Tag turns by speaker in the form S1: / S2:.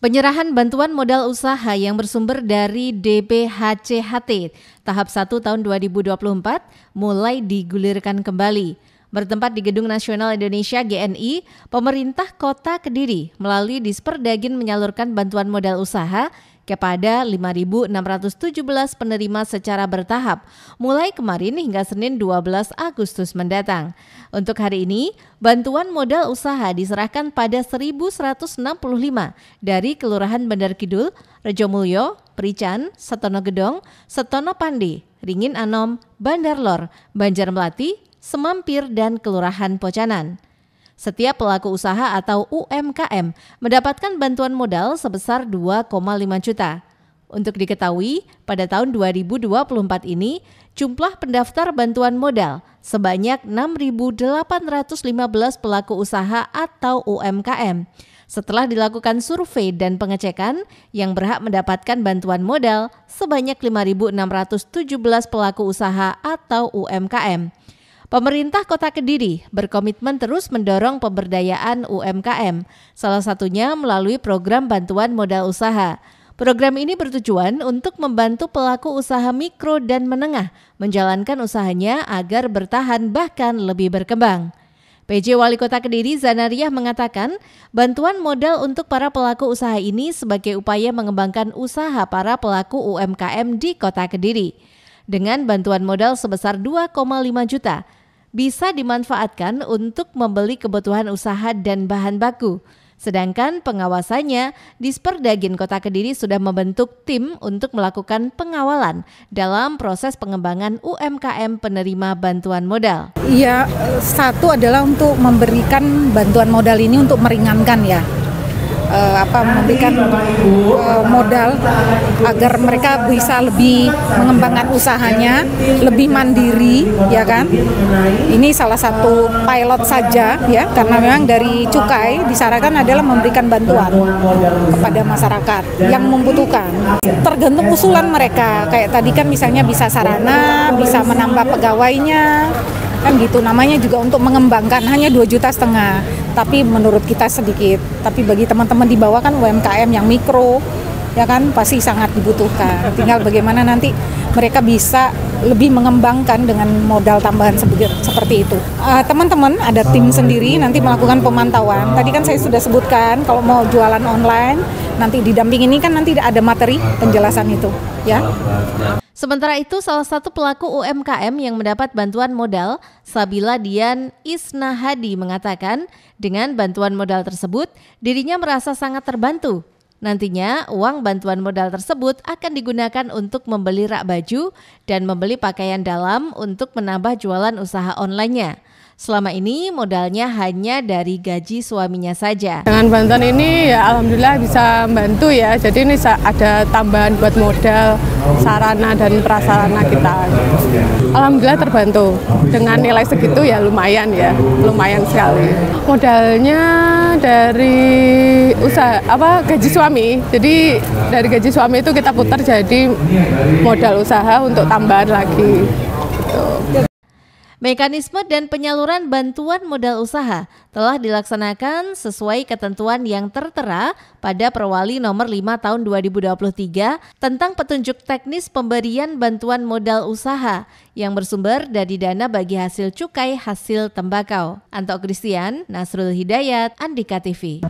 S1: Penyerahan bantuan modal usaha yang bersumber dari DPHCHT tahap 1 tahun 2024 mulai digulirkan kembali. Bertempat di Gedung Nasional Indonesia GNI, pemerintah kota Kediri melalui Disperdagin menyalurkan bantuan modal usaha kepada 5.617 penerima secara bertahap mulai kemarin hingga Senin 12 Agustus mendatang. Untuk hari ini, bantuan modal usaha diserahkan pada 1.165 dari Kelurahan Bandar Kidul, Rejomulyo, Prican, Setono Gedong, Setono Pandi, Ringin Anom, Bandar Lor, Banjar Melati, Semampir, dan Kelurahan Pocanan. Setiap pelaku usaha atau UMKM mendapatkan bantuan modal sebesar 2,5 juta. Untuk diketahui, pada tahun 2024 ini jumlah pendaftar bantuan modal sebanyak 6.815 pelaku usaha atau UMKM. Setelah dilakukan survei dan pengecekan, yang berhak mendapatkan bantuan modal sebanyak 5.617 pelaku usaha atau UMKM. Pemerintah Kota Kediri berkomitmen terus mendorong pemberdayaan UMKM, salah satunya melalui program bantuan modal usaha. Program ini bertujuan untuk membantu pelaku usaha mikro dan menengah menjalankan usahanya agar bertahan bahkan lebih berkembang. PJ Wali Kota Kediri Zanariah mengatakan, bantuan modal untuk para pelaku usaha ini sebagai upaya mengembangkan usaha para pelaku UMKM di Kota Kediri. Dengan bantuan modal sebesar 2,5 juta, bisa dimanfaatkan untuk membeli kebutuhan usaha dan bahan baku. Sedangkan pengawasannya, Disperdagin Kota Kediri sudah membentuk tim untuk melakukan pengawalan dalam proses pengembangan UMKM
S2: penerima bantuan modal. Iya, satu adalah untuk memberikan bantuan modal ini untuk meringankan ya uh, apa memberikan uh, modal agar mereka bisa lebih mengembangkan usahanya, lebih mandiri, ya kan? Ini salah satu pilot saja ya, karena memang dari cukai disarankan adalah memberikan bantuan kepada masyarakat yang membutuhkan. Tergantung usulan mereka, kayak tadi kan misalnya bisa sarana, bisa menambah pegawainya, kan gitu namanya juga untuk mengembangkan hanya dua juta setengah tapi menurut kita sedikit tapi bagi teman-teman di bawah kan UMKM yang mikro ya kan pasti sangat dibutuhkan tinggal bagaimana nanti mereka bisa lebih mengembangkan dengan modal tambahan seperti itu. Eh, teman-teman uh, ada tim sendiri nanti melakukan pemantauan. Tadi kan saya sudah sebutkan kalau mau jualan online nanti didampingi ini kan nanti ada materi penjelasan itu ya. Sementara itu, salah satu pelaku UMKM
S1: yang mendapat bantuan modal, Sabila Dian Isnahadi mengatakan, dengan bantuan modal tersebut, dirinya merasa sangat terbantu. Nantinya, uang bantuan modal tersebut akan digunakan untuk membeli rak baju dan membeli pakaian dalam untuk menambah jualan usaha online-nya. Selama ini modalnya hanya dari gaji
S3: suaminya saja. Dengan bantuan ini ya alhamdulillah bisa membantu ya. Jadi ini ada tambahan buat modal, sarana dan prasarana kita. Alhamdulillah terbantu. Dengan nilai segitu ya lumayan ya, lumayan sekali. Modalnya dari usaha apa gaji suami. Jadi dari gaji suami itu kita putar jadi modal usaha untuk tambahan lagi.
S1: Gitu. Mekanisme dan penyaluran bantuan modal usaha telah dilaksanakan sesuai ketentuan yang tertera pada Perwali Nomor 5 Tahun 2023 tentang petunjuk teknis pemberian bantuan modal usaha yang bersumber dari dana bagi hasil cukai hasil tembakau. Anto Christian, Nasrul Hidayat, Andika TV.